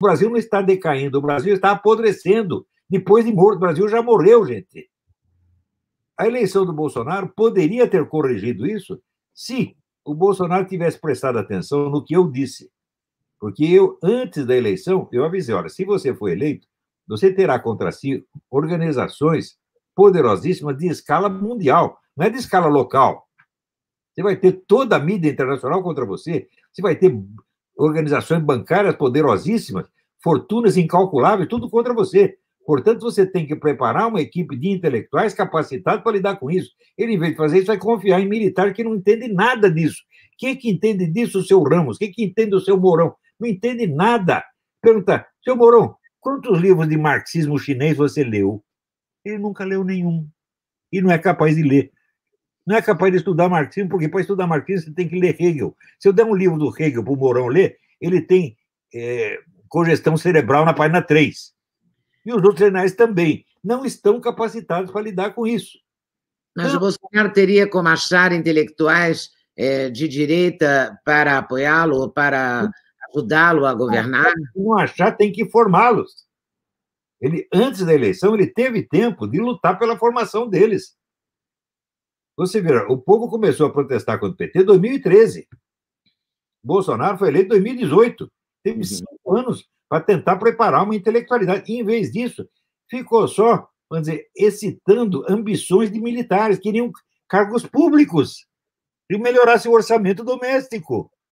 O Brasil não está decaindo, o Brasil está apodrecendo. Depois de morto, o Brasil já morreu, gente. A eleição do Bolsonaro poderia ter corrigido isso se o Bolsonaro tivesse prestado atenção no que eu disse. Porque eu, antes da eleição, eu avisei: olha, se você for eleito, você terá contra si organizações poderosíssimas de escala mundial, não é de escala local. Você vai ter toda a mídia internacional contra você, você vai ter organizações bancárias poderosíssimas, fortunas incalculáveis, tudo contra você. Portanto, você tem que preparar uma equipe de intelectuais capacitados para lidar com isso. Ele, em vez de fazer isso, vai confiar em militar que não entende nada disso. Quem que entende disso o seu Ramos? Quem que entende o seu Mourão? Não entende nada. Pergunta, seu Mourão, quantos livros de marxismo chinês você leu? Ele nunca leu nenhum. E não é capaz de ler não é capaz de estudar marxismo, porque para estudar marxismo você tem que ler Hegel. Se eu der um livro do Hegel para o Mourão ler, ele tem é, congestão cerebral na página 3. E os outros jornais também não estão capacitados para lidar com isso. Mas o Bolsonaro teria como achar intelectuais é, de direita para apoiá-lo, para ajudá-lo a governar? Não achar, tem que formá-los. Ele, antes da eleição, ele teve tempo de lutar pela formação deles. Você vira, o povo começou a protestar contra o PT em 2013. Bolsonaro foi eleito em 2018. Teve uhum. cinco anos para tentar preparar uma intelectualidade. E, em vez disso, ficou só, vamos dizer, excitando ambições de militares, queriam cargos públicos e melhorasse o orçamento doméstico.